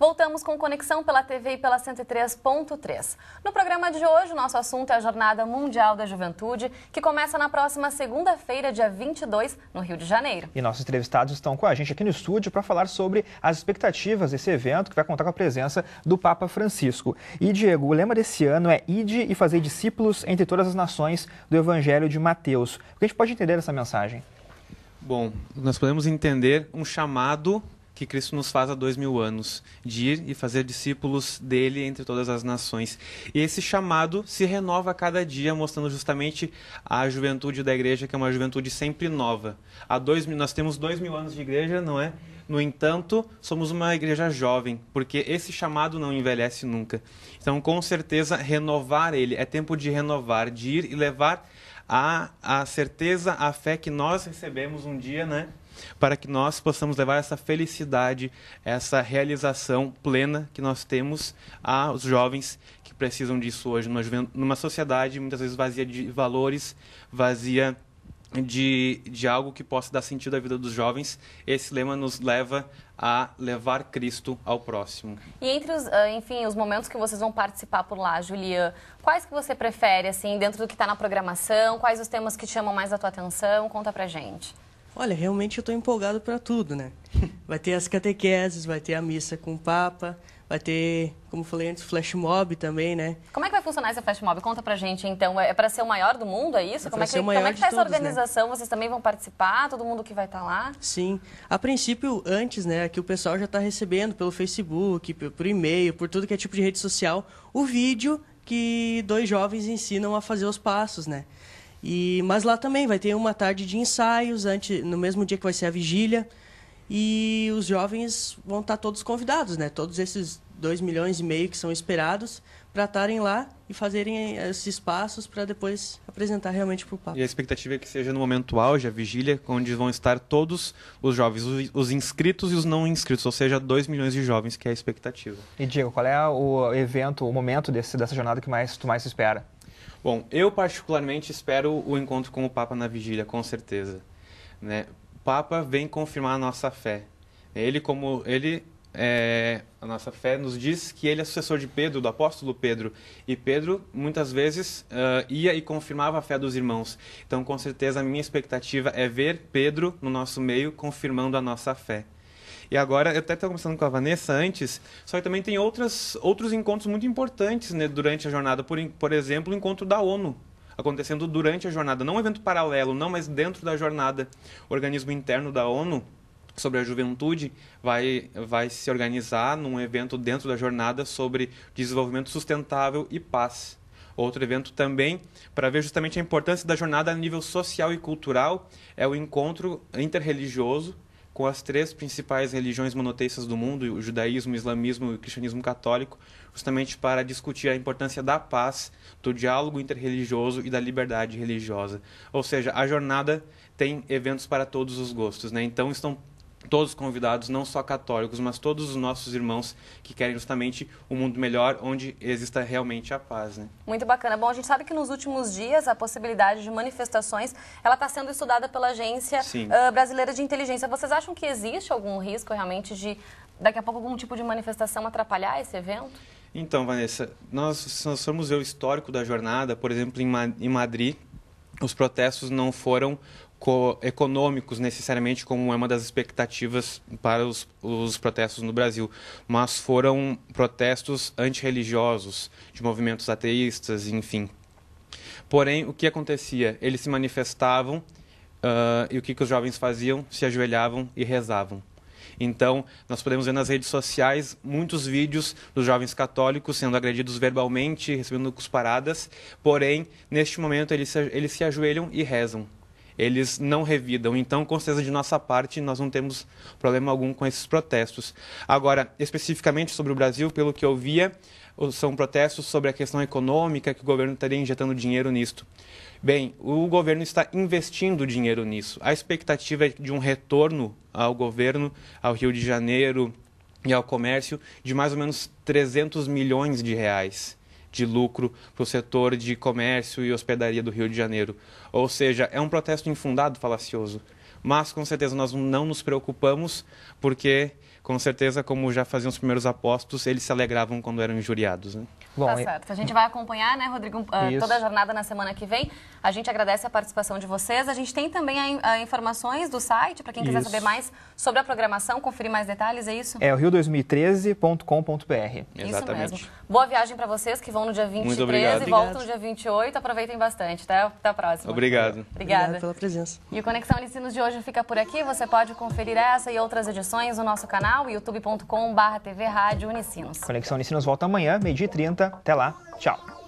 Voltamos com conexão pela TV e pela 103.3. No programa de hoje, nosso assunto é a Jornada Mundial da Juventude, que começa na próxima segunda-feira, dia 22, no Rio de Janeiro. E nossos entrevistados estão com a gente aqui no estúdio para falar sobre as expectativas desse evento, que vai contar com a presença do Papa Francisco. E, Diego, o lema desse ano é Ide e fazer discípulos entre todas as nações do Evangelho de Mateus. O que a gente pode entender dessa mensagem? Bom, nós podemos entender um chamado que Cristo nos faz há dois mil anos, de ir e fazer discípulos dele entre todas as nações. E esse chamado se renova a cada dia, mostrando justamente a juventude da igreja, que é uma juventude sempre nova. Há dois, nós temos dois mil anos de igreja, não é? No entanto, somos uma igreja jovem, porque esse chamado não envelhece nunca. Então, com certeza, renovar ele é tempo de renovar, de ir e levar a, a certeza, a fé que nós recebemos um dia, né? para que nós possamos levar essa felicidade, essa realização plena que nós temos aos jovens que precisam disso hoje, numa, sociedade muitas vezes vazia de valores, vazia de, de algo que possa dar sentido à vida dos jovens. Esse lema nos leva a levar Cristo ao próximo. E entre os, ah, enfim, os momentos que vocês vão participar por lá, Julia, quais que você prefere, assim, dentro do que está na programação? Quais os temas que chamam mais a tua atenção? Conta pra gente olha, realmente eu estou empolgado para tudo, né? Vai ter as catequeses, vai ter a missa com o Papa, vai ter, como falei antes, flash mob também, né? Como é que vai funcionar essa flash mob? Conta pra gente, então. É para ser o maior do mundo, é isso? É como, é que, como é que tá todos, essa né? organização? Né? Vocês também vão participar? Todo mundo que vai estar tá lá? Sim. A princípio, antes, né, que o pessoal já está recebendo pelo Facebook, por e-mail, por tudo que é tipo de rede social, o vídeo que dois jovens ensinam a fazer os passos, né? E, mas lá também vai ter uma tarde de ensaios, antes, no mesmo dia que vai ser a vigília. E os jovens vão estar tá todos convidados, né? Todos esses 2 milhões e meio que são esperados para estarem lá e fazerem eh, esses passos para depois apresentar realmente para o Papa. E a expectativa é que seja no momento auge, a vigília, onde vão estar todos os jovens, os inscritos e os não inscritos, ou seja, 2 milhões de jovens, que é a expectativa. E Diego, qual é o evento, o momento desse, dessa jornada que mais tu mais espera? Bom, eu particularmente espero o encontro com o Papa na vigília, com certeza. Né? O Papa vem confirmar a nossa fé. Ele, como ele, é, a nossa fé nos diz que ele é sucessor de Pedro, do apóstolo Pedro. E Pedro, muitas vezes, uh, ia e confirmava a fé dos irmãos. Então, com certeza, a minha expectativa é ver Pedro no nosso meio confirmando a nossa fé. E agora, eu até estava conversando com a Vanessa antes, só que também tem outras, outros encontros muito importantes né, durante a jornada. Por, por exemplo, o encontro da ONU, acontecendo durante a jornada. Não um evento paralelo, não, mas dentro da jornada. O organismo interno da ONU sobre a juventude vai, vai se organizar num evento dentro da jornada sobre desenvolvimento sustentável e paz. Outro evento também, para ver justamente a importância da jornada a nível social e cultural, é o encontro interreligioso com as três principais religiões monoteístas do mundo, o judaísmo, o islamismo e o cristianismo católico, justamente para discutir a importância da paz, do diálogo interreligioso e da liberdade religiosa. Ou seja, a jornada tem eventos para todos os gostos, né? Então estão todos os convidados, não só católicos, mas todos os nossos irmãos que querem justamente um mundo melhor, onde exista realmente a paz, né? Muito bacana. Bom, a gente sabe que nos últimos dias a possibilidade de manifestações, ela está sendo estudada pela Agência uh, Brasileira de Inteligência. Vocês acham que existe algum risco realmente de, daqui a pouco, algum tipo de manifestação atrapalhar esse evento? Então, Vanessa, nós, nós somos o histórico da jornada, por exemplo, em, Ma em Madrid, os protestos não foram econômicos necessariamente, como é uma das expectativas para os, os protestos no Brasil, mas foram protestos antirreligiosos, de movimentos ateístas, enfim. Porém, o que acontecia? Eles se manifestavam uh, e o que, que os jovens faziam? Se ajoelhavam e rezavam. Então, nós podemos ver nas redes sociais muitos vídeos dos jovens católicos sendo agredidos verbalmente, recebendo cusparadas, porém, neste momento, eles eles se ajoelham e rezam eles não revidam. Então, com certeza, de nossa parte, nós não temos problema algum com esses protestos. Agora, especificamente sobre o Brasil, pelo que eu via, são protestos sobre a questão econômica, que o governo estaria injetando dinheiro nisto. Bem, o governo está investindo dinheiro nisso. A expectativa é de um retorno ao governo, ao Rio de Janeiro e ao comércio, de mais ou menos 300 milhões de reais de lucro para o setor de comércio e hospedaria do Rio de Janeiro. Ou seja, é um protesto infundado, falacioso mas com certeza nós não nos preocupamos, porque com certeza, como já faziam os primeiros apóstolos, eles se alegravam quando eram injuriados. Né? Bom, tá certo. A gente vai acompanhar, né, Rodrigo, ah, toda a jornada na semana que vem. A gente agradece a participação de vocês. A gente tem também a, a informações do site, para quem quiser isso. saber mais sobre a programação, conferir mais detalhes, é isso? É o rio2013.com.br. Exatamente. Isso mesmo. Boa viagem para vocês que vão no dia 23 e voltam no dia 28. Aproveitem bastante. Até, até a próxima. Obrigado. Obrigada. pela presença. E o Conexão Ensinos de hoje hoje fica por aqui. Você pode conferir essa e outras edições no nosso canal, youtube.com.br TV Rádio Unicinos. Conexão Unicinos volta amanhã, meio-dia e 30. Até lá. Tchau.